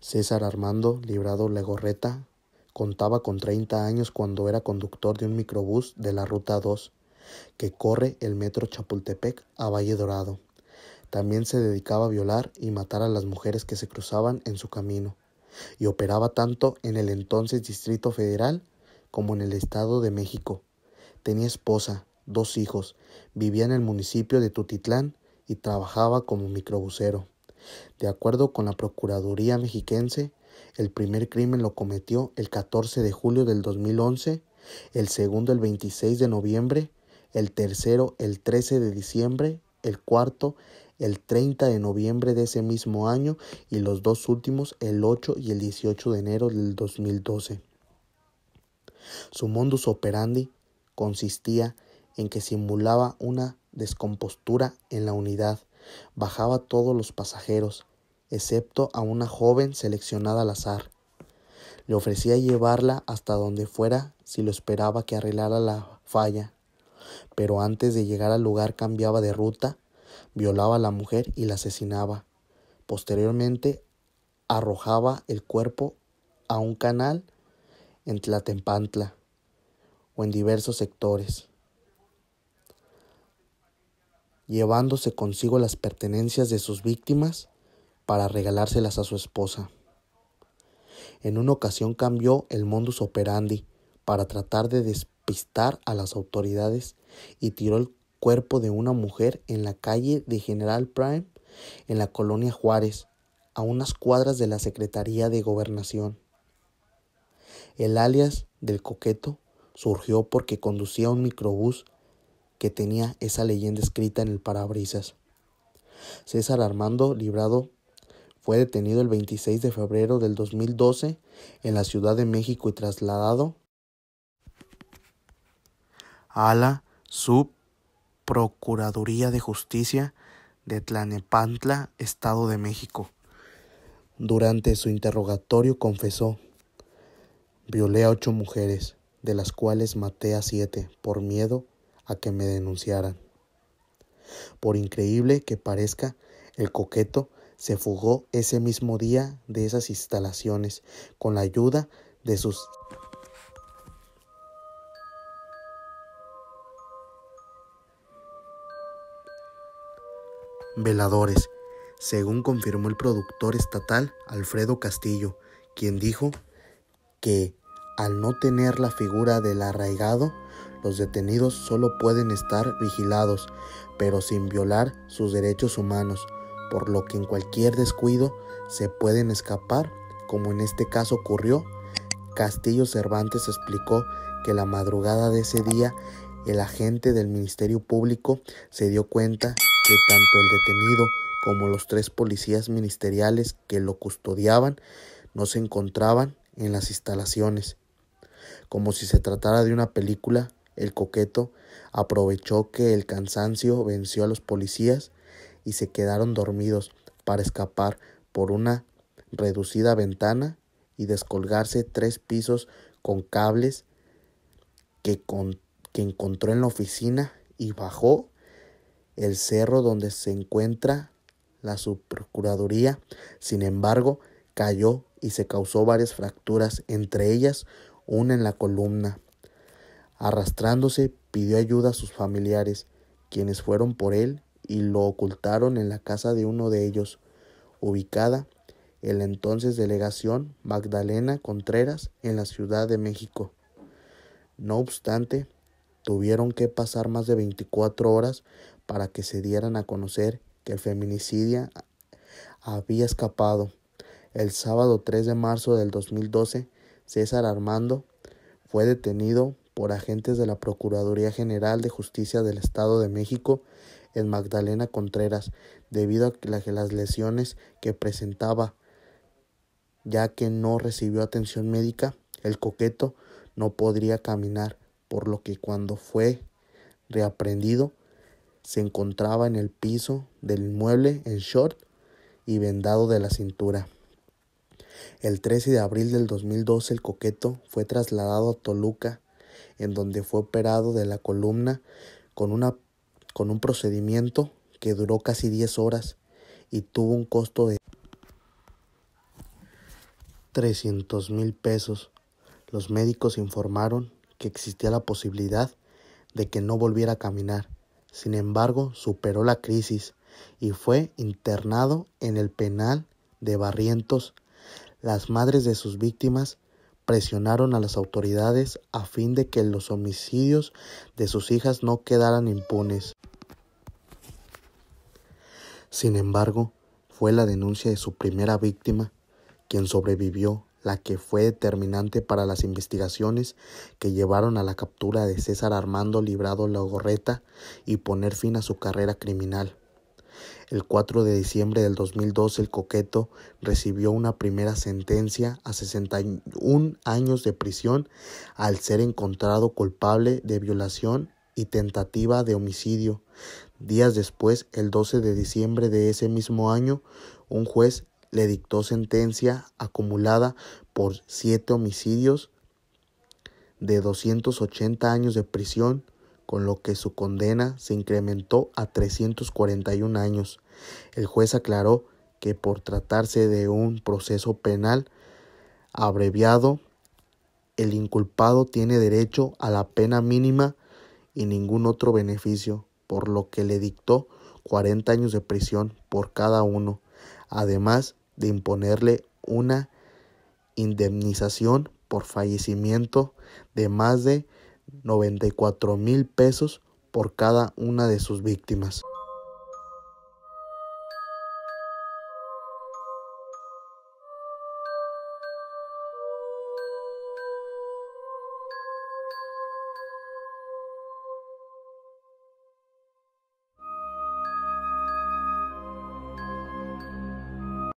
César Armando Librado Legorreta contaba con 30 años cuando era conductor de un microbús de la Ruta 2 que corre el metro Chapultepec a Valle Dorado. También se dedicaba a violar y matar a las mujeres que se cruzaban en su camino y operaba tanto en el entonces Distrito Federal como en el Estado de México. Tenía esposa, dos hijos, vivía en el municipio de Tutitlán y trabajaba como microbusero. De acuerdo con la Procuraduría mexiquense, el primer crimen lo cometió el 14 de julio del 2011, el segundo el 26 de noviembre, el tercero el 13 de diciembre, el cuarto el 30 de noviembre de ese mismo año y los dos últimos el 8 y el 18 de enero del 2012. Su modus operandi consistía en que simulaba una descompostura en la unidad, bajaba a todos los pasajeros, excepto a una joven seleccionada al azar. Le ofrecía llevarla hasta donde fuera si lo esperaba que arreglara la falla, pero antes de llegar al lugar cambiaba de ruta violaba a la mujer y la asesinaba. Posteriormente arrojaba el cuerpo a un canal en Tlatempantla o en diversos sectores, llevándose consigo las pertenencias de sus víctimas para regalárselas a su esposa. En una ocasión cambió el modus operandi para tratar de despistar a las autoridades y tiró el cuerpo de una mujer en la calle de General Prime, en la colonia Juárez, a unas cuadras de la Secretaría de Gobernación. El alias del coqueto surgió porque conducía un microbús que tenía esa leyenda escrita en el parabrisas. César Armando Librado fue detenido el 26 de febrero del 2012 en la Ciudad de México y trasladado a la sub Procuraduría de Justicia de Tlanepantla, Estado de México. Durante su interrogatorio confesó, violé a ocho mujeres, de las cuales maté a siete por miedo a que me denunciaran. Por increíble que parezca, el coqueto se fugó ese mismo día de esas instalaciones con la ayuda de sus veladores, según confirmó el productor estatal Alfredo Castillo, quien dijo que al no tener la figura del arraigado, los detenidos solo pueden estar vigilados, pero sin violar sus derechos humanos, por lo que en cualquier descuido se pueden escapar, como en este caso ocurrió. Castillo Cervantes explicó que la madrugada de ese día el agente del Ministerio Público se dio cuenta que tanto el detenido como los tres policías ministeriales que lo custodiaban no se encontraban en las instalaciones. Como si se tratara de una película, el coqueto aprovechó que el cansancio venció a los policías y se quedaron dormidos para escapar por una reducida ventana y descolgarse tres pisos con cables que, que encontró en la oficina y bajó el cerro donde se encuentra la subprocuraduría. Sin embargo, cayó y se causó varias fracturas, entre ellas una en la columna. Arrastrándose, pidió ayuda a sus familiares, quienes fueron por él y lo ocultaron en la casa de uno de ellos, ubicada en la entonces delegación Magdalena Contreras en la Ciudad de México. No obstante, tuvieron que pasar más de 24 horas para que se dieran a conocer que el feminicidio había escapado. El sábado 3 de marzo del 2012, César Armando fue detenido por agentes de la Procuraduría General de Justicia del Estado de México en Magdalena Contreras debido a que las lesiones que presentaba, ya que no recibió atención médica, el coqueto no podría caminar, por lo que cuando fue reaprendido se encontraba en el piso del inmueble en short y vendado de la cintura. El 13 de abril del 2012 el coqueto fue trasladado a Toluca, en donde fue operado de la columna con, una, con un procedimiento que duró casi 10 horas y tuvo un costo de 300 mil pesos. Los médicos informaron que existía la posibilidad de que no volviera a caminar sin embargo, superó la crisis y fue internado en el penal de Barrientos. Las madres de sus víctimas presionaron a las autoridades a fin de que los homicidios de sus hijas no quedaran impunes. Sin embargo, fue la denuncia de su primera víctima quien sobrevivió la que fue determinante para las investigaciones que llevaron a la captura de César Armando Librado Logorreta y poner fin a su carrera criminal. El 4 de diciembre del 2012 el coqueto recibió una primera sentencia a 61 años de prisión al ser encontrado culpable de violación y tentativa de homicidio. Días después, el 12 de diciembre de ese mismo año, un juez le dictó sentencia acumulada por siete homicidios de 280 años de prisión, con lo que su condena se incrementó a 341 años. El juez aclaró que por tratarse de un proceso penal abreviado, el inculpado tiene derecho a la pena mínima y ningún otro beneficio, por lo que le dictó 40 años de prisión por cada uno. Además, de imponerle una indemnización por fallecimiento de más de 94 mil pesos por cada una de sus víctimas.